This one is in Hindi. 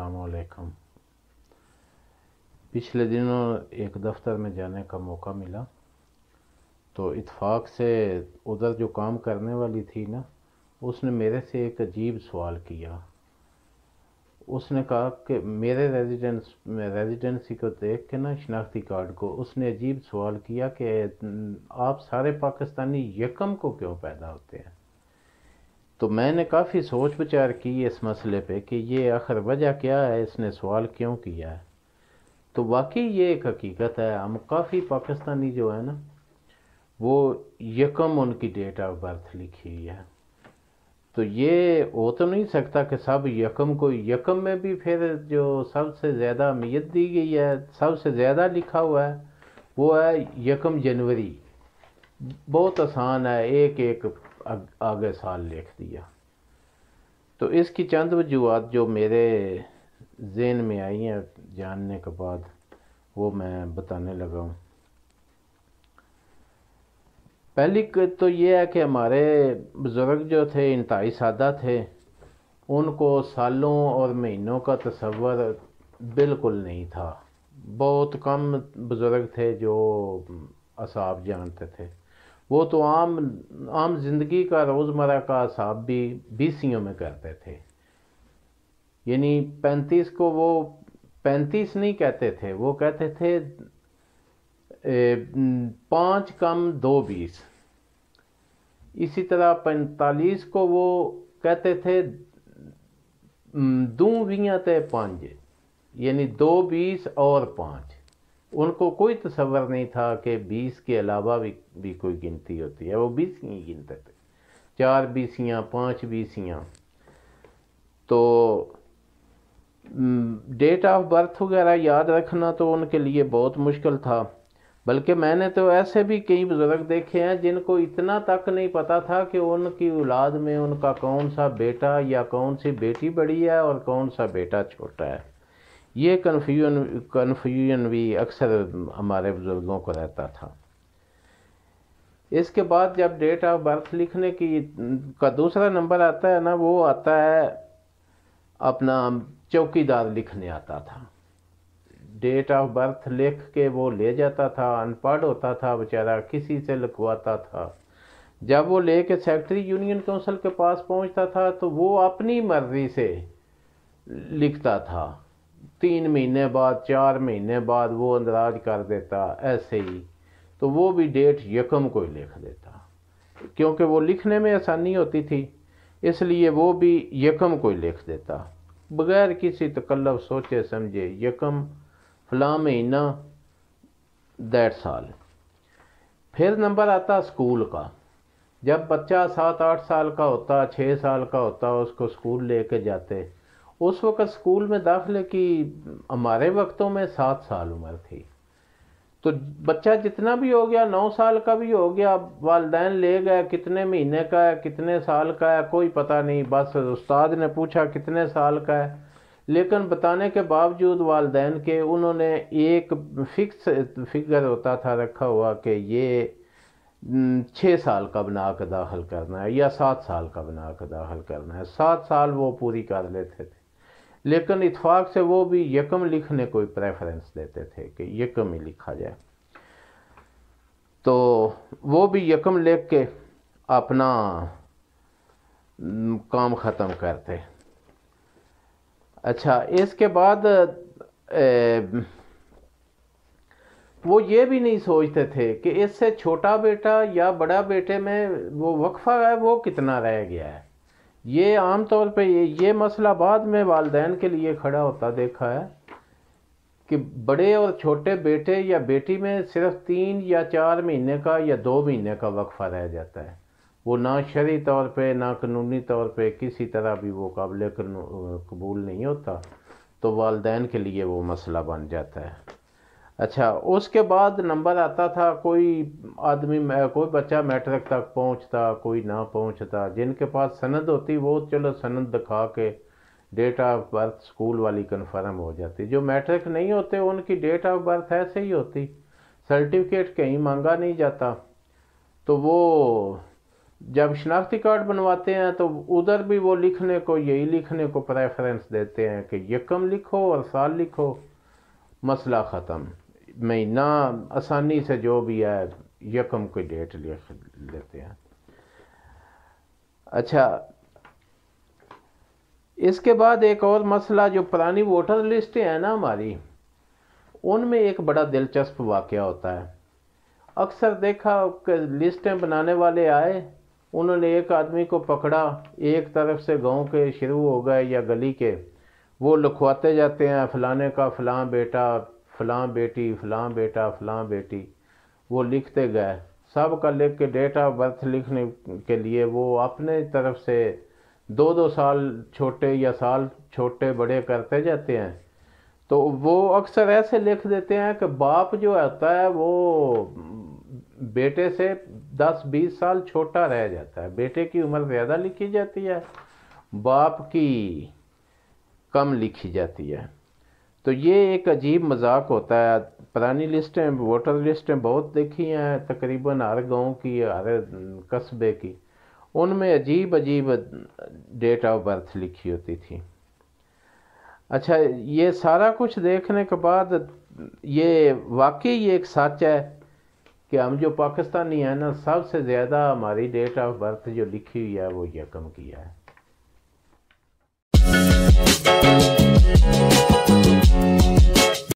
असलकम पिछले दिनों एक दफ्तर में जाने का मौका मिला तो इतफ़ाक़ से उधर जो काम करने वाली थी ना उसने मेरे से एक अजीब सवाल किया उसने कहा कि मेरे रेजिडेंस रेजिडेंसी को देख के ना शनाख्ती कार्ड को उसने अजीब सवाल किया कि आप सारे पाकिस्तानी यकम को क्यों पैदा होते हैं तो मैंने काफ़ी सोच विचार की इस मसले पे कि ये आखिर वजह क्या है इसने सवाल क्यों किया है तो वाकई ये एक हकीकत है हम काफ़ी पाकिस्तानी जो है ना वो यकम उनकी डेट ऑफ बर्थ लिखी हुई है तो ये हो तो नहीं सकता कि सब यकम को यकम में भी फिर जो सबसे ज़्यादा अहमियत दी गई है सबसे ज़्यादा लिखा हुआ है वो है यकम जनवरी बहुत आसान है एक एक आगे साल लिख दिया तो इसकी चंद वजूहत जो मेरे जेन में आई हैं जानने के बाद वो मैं बताने लगा हूँ पहली तो ये है कि हमारे बुज़ुर्ग जो थे इंतहाई सादा थे उनको सालों और महीनों का तसवर बिल्कुल नहीं था बहुत कम बुज़ुर्ग थे जो असाब जानते थे वो तो आम आम जिंदगी का रोज़मर्रा का हिसाब भी बीसियों में करते थे यानी पैंतीस को वो पैंतीस नहीं कहते थे वो कहते थे पाँच कम दो बीस इसी तरह पैंतालीस को वो कहते थे दो वियाँ थे पाँच यानी दो बीस और पाँच उनको कोई तस्वर नहीं था कि बीस के अलावा भी भी कोई गिनती होती है वो बीस ही गिनते थे चार बीसियाँ पाँच बीसियाँ तो डेट ऑफ बर्थ वगैरह याद रखना तो उनके लिए बहुत मुश्किल था बल्कि मैंने तो ऐसे भी कई बुज़ुर्ग देखे हैं जिनको इतना तक नहीं पता था कि उनकी औलाद में उनका कौन सा बेटा या कौन सी बेटी बड़ी है और कौन सा बेटा छोटा है ये कन्फ्यूजन कन्फ्यूजन भी अक्सर हमारे बुज़ुर्गों को रहता था इसके बाद जब डेट ऑफ बर्थ लिखने की का दूसरा नंबर आता है ना वो आता है अपना चौकीदार लिखने आता था डेट ऑफ बर्थ लिख के वो ले जाता था अनपढ़ होता था बेचारा किसी से लिखवाता था जब वो ले कर सेक्रेटरी यूनियन काउंसिल के पास पहुंचता था तो वो अपनी मर्ज़ी से लिखता था तीन महीने बाद चार महीने बाद वो अंदराज कर देता ऐसे ही तो वो भी डेट यकम को ही लिख देता क्योंकि वो लिखने में आसानी होती थी इसलिए वो भी यकम को ही लिख देता बगैर किसी तकल्लफ सोचे समझे यकम फला महीना डेढ़ साल फिर नंबर आता स्कूल का जब बच्चा सात आठ साल का होता छः साल का होता उसको स्कूल लेके जाते उस वक़्त स्कूल में दाखिले की हमारे वक्तों में सात साल उम्र थी तो बच्चा जितना भी हो गया नौ साल का भी हो गया वालदेन ले गए कितने महीने का है कितने साल का है कोई पता नहीं बस उस्ताद ने पूछा कितने साल का है लेकिन बताने के बावजूद वालदेन के उन्होंने एक फिक्स फिगर होता था रखा हुआ कि ये छः साल का बना कर दाखिल करना है या सात साल का बना कर दाखिल करना है सात साल वो पूरी कर लेते थे लेकिन इतफाक़ से वो भी यकम लिखने को प्रेफरेंस देते थे कि यकम ही लिखा जाए तो वो भी यकम लिख के अपना काम ख़त्म करते अच्छा इसके बाद ए, वो ये भी नहीं सोचते थे कि इससे छोटा बेटा या बड़ा बेटे में वो वक्फ़ा है वो कितना रह गया है ये आम तौर पे ये ये मसला बाद में वालदेन के लिए खड़ा होता देखा है कि बड़े और छोटे बेटे या बेटी में सिर्फ तीन या चार महीने का या दो महीने का वक्फ़ा रह जाता है वो ना शरी तौर पे ना कानूनी तौर पे किसी तरह भी वो काबिल कबूल नहीं होता तो वालदेन के लिए वो मसला बन जाता है अच्छा उसके बाद नंबर आता था कोई आदमी कोई बच्चा मैट्रिक तक पहुंचता कोई ना पहुंचता जिनके पास सनद होती वो चलो सनद दिखा के डेट ऑफ बर्थ स्कूल वाली कन्फर्म हो जाती जो मैट्रिक नहीं होते उनकी डेट ऑफ बर्थ ऐसे ही होती सर्टिफिकेट कहीं मांगा नहीं जाता तो वो जब शनाख्ती कार्ड बनवाते हैं तो उधर भी वो लिखने को यही लिखने को प्रेफरेंस देते हैं कि यकम लिखो और साल लिखो मसला ख़त्म महीना आसानी से जो भी है यकम कोई डेट लिख लेते हैं अच्छा इसके बाद एक और मसला जो पुरानी वोटर लिस्टें हैं ना हमारी उनमें एक बड़ा दिलचस्प वाक़ होता है अक्सर देखा कि लिस्टें बनाने वाले आए उन्होंने एक आदमी को पकड़ा एक तरफ से गांव के शुरू हो गए या गली के वो लिखवाते जाते हैं फलाने का फलां बेटा फ़लाँ बेटी फ़लाँ बेटा फ़लाँ बेटी वो लिखते गए सब का लिख के डेट ऑफ बर्थ लिखने के लिए वो अपने तरफ से दो दो साल छोटे या साल छोटे बड़े करते जाते हैं तो वो अक्सर ऐसे लिख देते हैं कि बाप जो आता है वो बेटे से 10-20 साल छोटा रह जाता है बेटे की उम्र ज़्यादा लिखी जाती है बाप की कम लिखी जाती है तो ये एक अजीब मजाक होता है पुरानी लिस्टें वोटर लिस्टें बहुत देखी हैं तकरीबन हर गांव की हर कस्बे की उनमें अजीब अजीब डेट ऑफ बर्थ लिखी होती थी अच्छा ये सारा कुछ देखने के बाद ये वाकई ये एक सच है कि हम जो पाकिस्तानी हैं ना सबसे ज़्यादा हमारी डेट ऑफ बर्थ जो लिखी हुई है वो यकम किया है